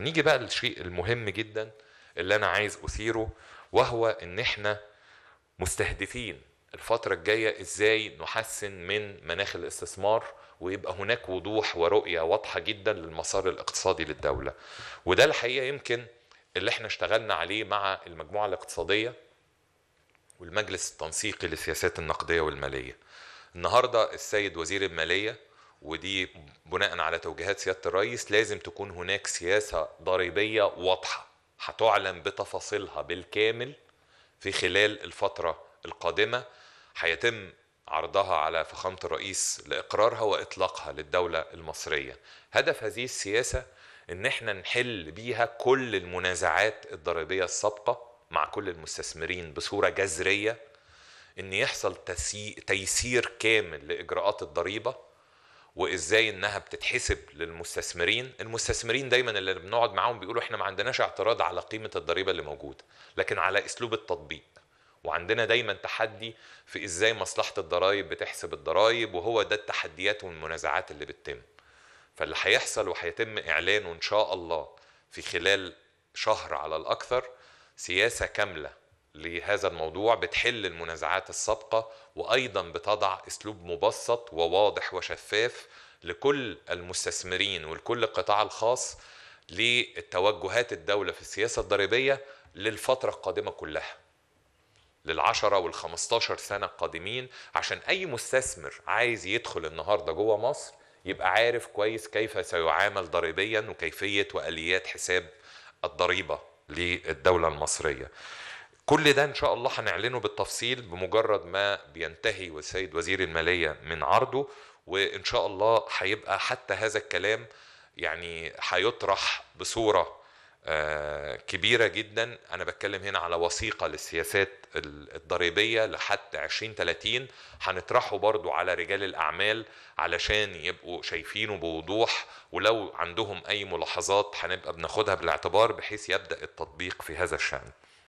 هنيجي بقى للشيء المهم جدا اللي انا عايز اثيره وهو ان احنا مستهدفين الفترة الجاية ازاي نحسن من مناخ الاستثمار ويبقى هناك وضوح ورؤية واضحة جدا للمسار الاقتصادي للدولة وده الحقيقة يمكن اللي احنا اشتغلنا عليه مع المجموعة الاقتصادية والمجلس التنسيقي للسياسات النقدية والمالية النهاردة السيد وزير المالية ودي بناء على توجيهات سياده الرئيس لازم تكون هناك سياسه ضريبيه واضحه هتعلن بتفاصيلها بالكامل في خلال الفتره القادمه هيتم عرضها على فخامه الرئيس لاقرارها واطلاقها للدوله المصريه هدف هذه السياسه ان احنا نحل بيها كل المنازعات الضريبيه السابقه مع كل المستثمرين بصوره جذريه ان يحصل تيسير كامل لاجراءات الضريبه وازاي انها بتتحسب للمستثمرين المستثمرين دايما اللي بنقعد معاهم بيقولوا احنا ما عندناش اعتراض على قيمه الضريبه اللي موجوده لكن على اسلوب التطبيق وعندنا دايما تحدي في ازاي مصلحه الضرائب بتحسب الضرائب وهو ده التحديات والمنازعات اللي بتتم فاللي هيحصل وهيتم اعلانه ان شاء الله في خلال شهر على الاكثر سياسه كامله لهذا الموضوع بتحل المنازعات السابقة وأيضا بتضع أسلوب مبسط وواضح وشفاف لكل المستثمرين ولكل القطاع الخاص للتوجهات الدولة في السياسة الضريبية للفترة القادمة كلها للعشرة والخمستاشر سنة القادمين عشان أي مستثمر عايز يدخل النهاردة جوه مصر يبقى عارف كويس كيف سيعامل ضريبيا وكيفية وآليات حساب الضريبة للدولة المصرية كل ده ان شاء الله هنعلنه بالتفصيل بمجرد ما بينتهي والسيد وزير الماليه من عرضه وان شاء الله هيبقى حتى هذا الكلام يعني هيطرح بصوره آه، كبيره جدا انا بتكلم هنا على وثيقه للسياسات الضريبيه لحد 2030 هنطرحه برضو على رجال الاعمال علشان يبقوا شايفينه بوضوح ولو عندهم اي ملاحظات هنبقى بناخدها بالاعتبار بحيث يبدا التطبيق في هذا الشان